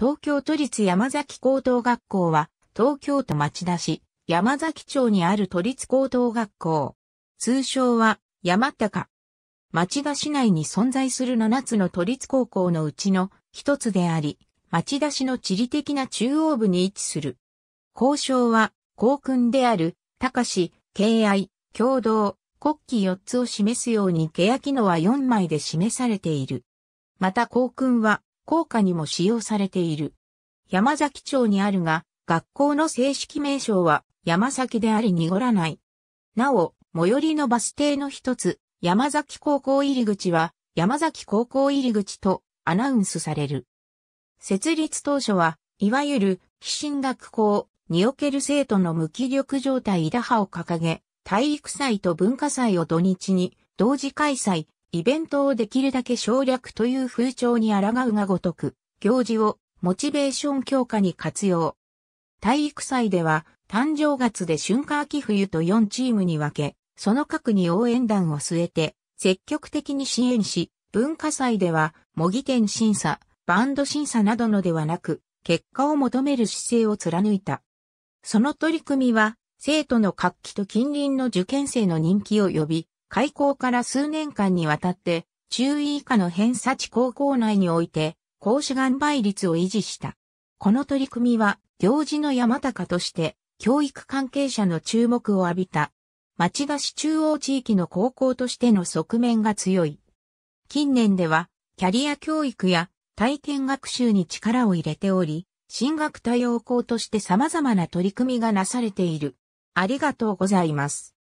東京都立山崎高等学校は、東京都町田市、山崎町にある都立高等学校。通称は、山高。町田市内に存在する7つの都立高校のうちの一つであり、町田市の地理的な中央部に位置する。校章は、校訓である、高し、敬愛、共同、国旗4つを示すように欅のは4枚で示されている。また校訓は、効果にも使用されている。山崎町にあるが、学校の正式名称は山崎であり濁らない。なお、最寄りのバス停の一つ、山崎高校入口は、山崎高校入口とアナウンスされる。設立当初は、いわゆる、寄進学校における生徒の無気力状態打破を掲げ、体育祭と文化祭を土日に同時開催、イベントをできるだけ省略という風潮に抗うがごとく、行事をモチベーション強化に活用。体育祭では、誕生月で春夏秋冬と4チームに分け、その各に応援団を据えて、積極的に支援し、文化祭では、模擬店審査、バンド審査などのではなく、結果を求める姿勢を貫いた。その取り組みは、生徒の活気と近隣の受験生の人気を呼び、開校から数年間にわたって、中位以下の偏差値高校内において、講師願倍率を維持した。この取り組みは、行事の山高として、教育関係者の注目を浴びた。町田市中央地域の高校としての側面が強い。近年では、キャリア教育や体験学習に力を入れており、進学多様校として様々な取り組みがなされている。ありがとうございます。